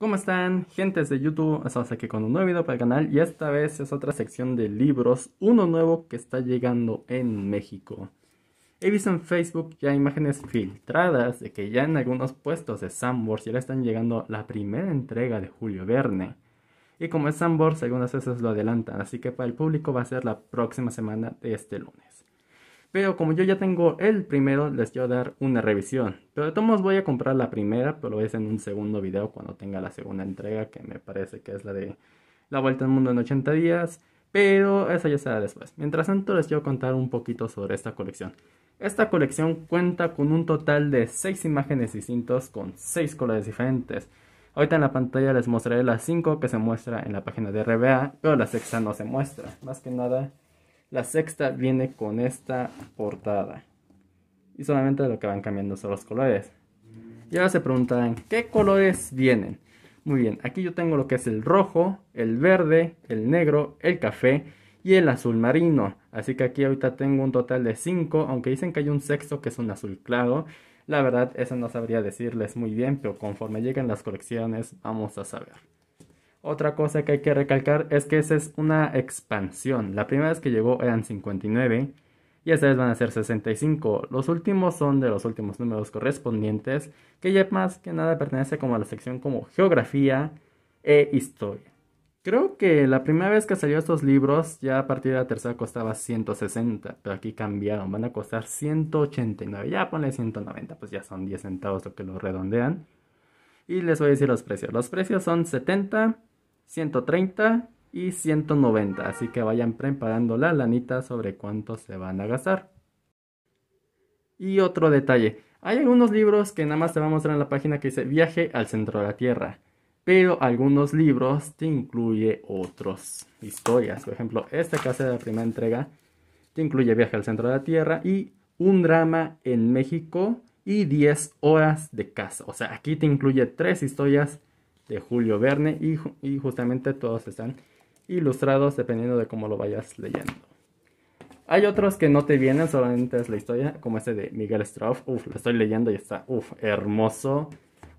¿Cómo están, gentes de YouTube? Estamos aquí con un nuevo video para el canal y esta vez es otra sección de libros, uno nuevo que está llegando en México. He visto en Facebook ya imágenes filtradas de que ya en algunos puestos de Sanborns ya le están llegando la primera entrega de Julio Verne. Y como es según algunas veces lo adelantan, así que para el público va a ser la próxima semana de este lunes. Pero como yo ya tengo el primero, les quiero dar una revisión. Pero de todos modos voy a comprar la primera, pero lo es en un segundo video cuando tenga la segunda entrega, que me parece que es la de La Vuelta al Mundo en 80 días. Pero esa ya será después. Mientras tanto, les quiero contar un poquito sobre esta colección. Esta colección cuenta con un total de 6 imágenes distintas con 6 colores diferentes. Ahorita en la pantalla les mostraré las 5 que se muestra en la página de RBA, pero la sexta no se muestra. Más que nada la sexta viene con esta portada. Y solamente lo que van cambiando son los colores. Y ahora se preguntarán, ¿qué colores vienen? Muy bien, aquí yo tengo lo que es el rojo, el verde, el negro, el café y el azul marino. Así que aquí ahorita tengo un total de 5, aunque dicen que hay un sexto que es un azul claro. La verdad, eso no sabría decirles muy bien, pero conforme lleguen las colecciones vamos a saber. Otra cosa que hay que recalcar es que esa es una expansión. La primera vez que llegó eran 59 y esta vez van a ser 65. Los últimos son de los últimos números correspondientes, que ya más que nada pertenece como a la sección como geografía e historia. Creo que la primera vez que salió estos libros, ya a partir de la tercera costaba 160, pero aquí cambiaron, van a costar 189, ya ponle 190, pues ya son 10 centavos lo que lo redondean. Y les voy a decir los precios. Los precios son 70, 130 y 190, así que vayan preparando la lanita sobre cuánto se van a gastar. Y otro detalle, hay algunos libros que nada más te va a mostrar en la página que dice Viaje al centro de la Tierra, pero algunos libros te incluye otras historias, por ejemplo, esta casa de la primera entrega te incluye Viaje al centro de la Tierra y un drama en México y 10 horas de casa, o sea, aquí te incluye tres historias de Julio Verne y, y justamente todos están ilustrados dependiendo de cómo lo vayas leyendo. Hay otros que no te vienen, solamente es la historia, como ese de Miguel Strauss, Uf, lo estoy leyendo y está, uf, hermoso.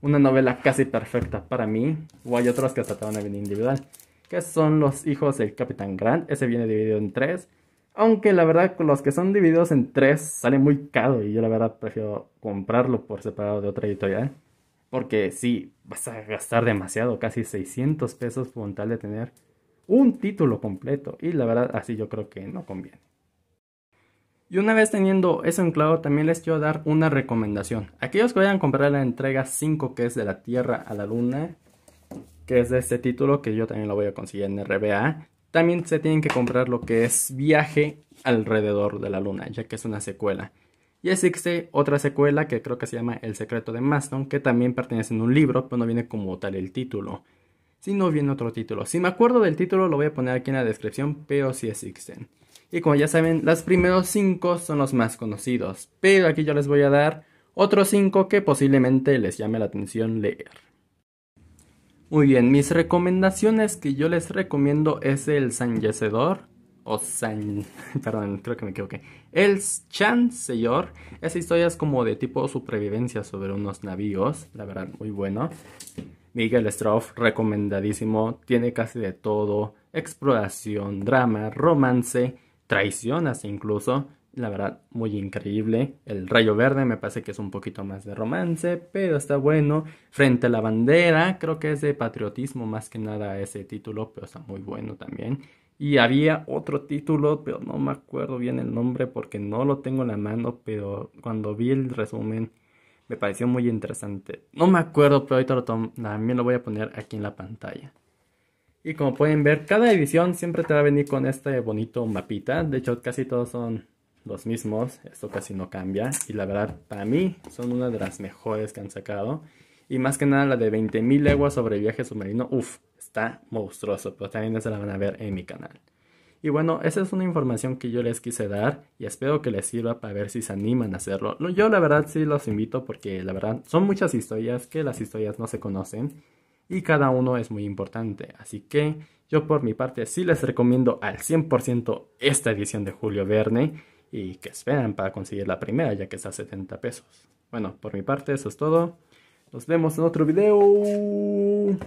Una novela casi perfecta para mí. O hay otros que hasta te van a venir individual. Que son los hijos del Capitán Grant. Ese viene dividido en tres. Aunque la verdad, los que son divididos en tres sale muy caro. Y yo la verdad prefiero comprarlo por separado de otra editorial. Porque si vas a gastar demasiado, casi 600 pesos con tal de tener un título completo. Y la verdad, así yo creo que no conviene. Y una vez teniendo eso en claro, también les quiero dar una recomendación. Aquellos que vayan a comprar la entrega 5, que es de la Tierra a la Luna, que es de este título, que yo también lo voy a conseguir en RBA, también se tienen que comprar lo que es Viaje alrededor de la Luna, ya que es una secuela. Y existe otra secuela que creo que se llama El secreto de Maston, que también pertenece en un libro, pero no viene como tal el título. Si no viene otro título. Si me acuerdo del título lo voy a poner aquí en la descripción, pero sí existen. Y como ya saben, los primeros cinco son los más conocidos, pero aquí yo les voy a dar otros cinco que posiblemente les llame la atención leer. Muy bien, mis recomendaciones que yo les recomiendo es el San San, perdón, creo que me equivoqué. El señor. Esa historia es como de tipo supervivencia sobre unos navíos. La verdad, muy bueno. Miguel Stroff, recomendadísimo. Tiene casi de todo. Exploración, drama, romance, traición incluso. La verdad, muy increíble. El Rayo Verde me parece que es un poquito más de romance, pero está bueno. Frente a la bandera, creo que es de patriotismo más que nada ese título, pero está muy bueno también. Y había otro título, pero no me acuerdo bien el nombre porque no lo tengo en la mano, pero cuando vi el resumen me pareció muy interesante. No me acuerdo, pero ahorita lo también lo voy a poner aquí en la pantalla. Y como pueden ver, cada edición siempre te va a venir con este bonito mapita. De hecho, casi todos son los mismos. Esto casi no cambia. Y la verdad, para mí, son una de las mejores que han sacado. Y más que nada la de 20.000 leguas sobre viaje submarino. Uf, está monstruoso, pero también se la van a ver en mi canal. Y bueno, esa es una información que yo les quise dar y espero que les sirva para ver si se animan a hacerlo. Yo la verdad sí los invito porque la verdad son muchas historias que las historias no se conocen y cada uno es muy importante. Así que yo por mi parte sí les recomiendo al 100% esta edición de Julio Verne y que esperan para conseguir la primera ya que está a 70 pesos. Bueno, por mi parte eso es todo. Nos vemos en otro video.